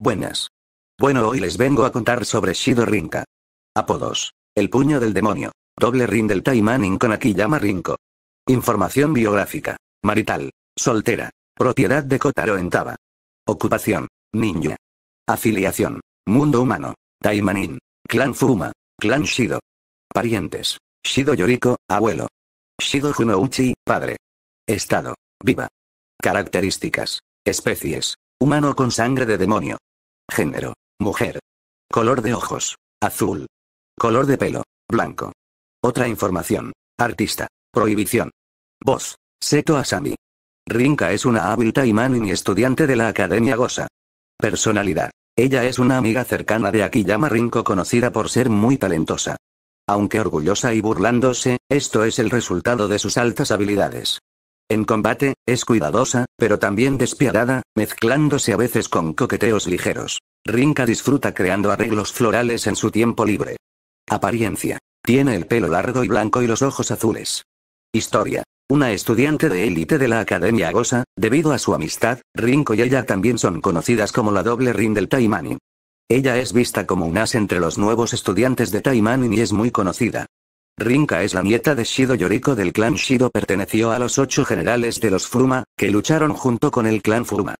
Buenas. Bueno, hoy les vengo a contar sobre Shido Rinka. Apodos. El puño del demonio. Doble Rin del Taimanin con Akiyama Rinko. Información biográfica. Marital. Soltera. Propiedad de Kotaro en Ocupación. Ninja. Afiliación. Mundo humano. Taimanin. Clan Fuma. Clan Shido. Parientes. Shido Yoriko, abuelo. Shido Junouchi, padre. Estado. Viva. Características. Especies. Humano con sangre de demonio. Género. Mujer. Color de ojos. Azul. Color de pelo. Blanco. Otra información. Artista. Prohibición. Voz. Seto Asami. Rinka es una hábil taimanin y estudiante de la Academia Gosa. Personalidad. Ella es una amiga cercana de Akiyama Rinko conocida por ser muy talentosa. Aunque orgullosa y burlándose, esto es el resultado de sus altas habilidades. En combate, es cuidadosa, pero también despiadada, mezclándose a veces con coqueteos ligeros. Rinka disfruta creando arreglos florales en su tiempo libre. Apariencia. Tiene el pelo largo y blanco y los ojos azules. Historia. Una estudiante de élite de la Academia Gosa, debido a su amistad, Rinko y ella también son conocidas como la doble Rin del Taimanin. Ella es vista como un as entre los nuevos estudiantes de Taimanin y es muy conocida. Rinka es la nieta de Shido Yoriko del clan Shido perteneció a los ocho generales de los Furuma, que lucharon junto con el clan Fuma.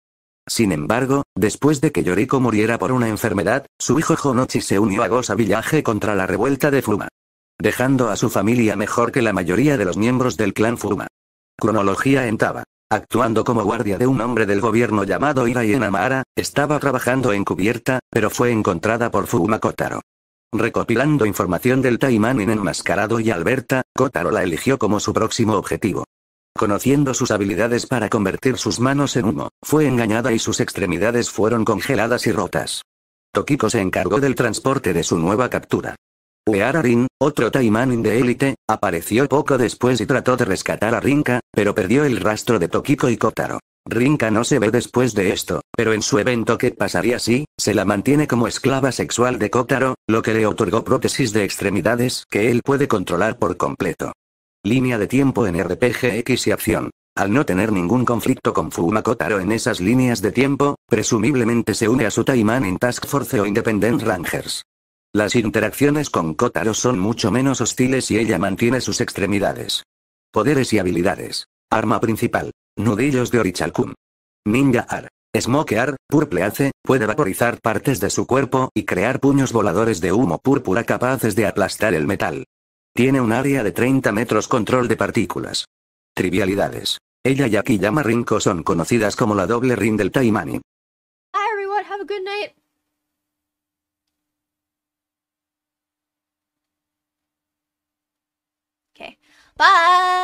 Sin embargo, después de que Yoriko muriera por una enfermedad, su hijo Honochi se unió a Gosa Villaje contra la revuelta de Fuma. Dejando a su familia mejor que la mayoría de los miembros del clan Furuma. Cronología en Taba. Actuando como guardia de un hombre del gobierno llamado Irai Enamara, estaba trabajando en cubierta, pero fue encontrada por Fuma Kotaro. Recopilando información del Taiman enmascarado y Alberta, Kotaro la eligió como su próximo objetivo. Conociendo sus habilidades para convertir sus manos en humo, fue engañada y sus extremidades fueron congeladas y rotas. Tokiko se encargó del transporte de su nueva captura. Ueararin, otro Taimanin de élite, apareció poco después y trató de rescatar a Rinka, pero perdió el rastro de Tokiko y Kotaro. Rinka no se ve después de esto, pero en su evento que pasaría si, se la mantiene como esclava sexual de Kotaro, lo que le otorgó prótesis de extremidades que él puede controlar por completo. Línea de tiempo en X y acción. Al no tener ningún conflicto con Fuma Kotaro en esas líneas de tiempo, presumiblemente se une a su Taiman en Task Force o Independent Rangers. Las interacciones con Kotaro son mucho menos hostiles y ella mantiene sus extremidades. Poderes y habilidades. Arma principal. Nudillos de Orichalcum. Ninja Ar. purple Ace puede vaporizar partes de su cuerpo y crear puños voladores de humo púrpura capaces de aplastar el metal. Tiene un área de 30 metros control de partículas. Trivialidades. Ella y Akiyama Rinko son conocidas como la doble rin del Taimani. everyone, have a good night. Bye.